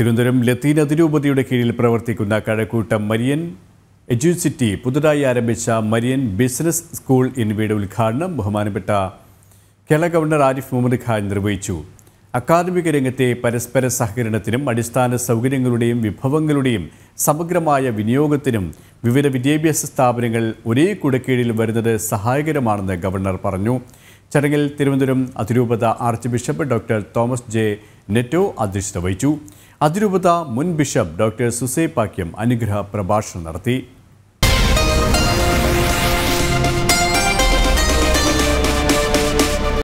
തിരുവനന്തപുരം ലത്തീൻ അതിരൂപതയുടെ കീഴിൽ പ്രവർത്തിക്കുന്ന കഴക്കൂട്ടം മരിയൻ എജ്യൂസിറ്റി പുതുതായി ആരംഭിച്ച മരിയൻ ബിസിനസ് സ്കൂൾ എന്നിവയുടെ ഉദ്ഘാടനം ബഹുമാനപ്പെട്ട കേരള ഗവർണർ ആരിഫ് മുഹമ്മദ് ഖാൻ നിർവഹിച്ചു അക്കാദമിക രംഗത്തെ പരസ്പര സഹകരണത്തിനും അടിസ്ഥാന സൗകര്യങ്ങളുടെയും വിഭവങ്ങളുടെയും സമഗ്രമായ വിനിയോഗത്തിനും വിവിധ വിദ്യാഭ്യാസ സ്ഥാപനങ്ങൾ ഒരേ കുടക്കീഴിൽ വരുന്നത് സഹായകരമാണെന്ന് ഗവർണർ പറഞ്ഞു ചടങ്ങിൽ തിരുവനന്തപുരം അതിരൂപത archbishop doctor Thomas J Netto അധ്യക്ഷത വഹിച്ചു അതിരൂപത മുൻ ബിഷപ്പ് ഡോക്ടർ സുസേ പാക്യം അനുഗ്രഹ പ്രഭാഷണം നടത്തി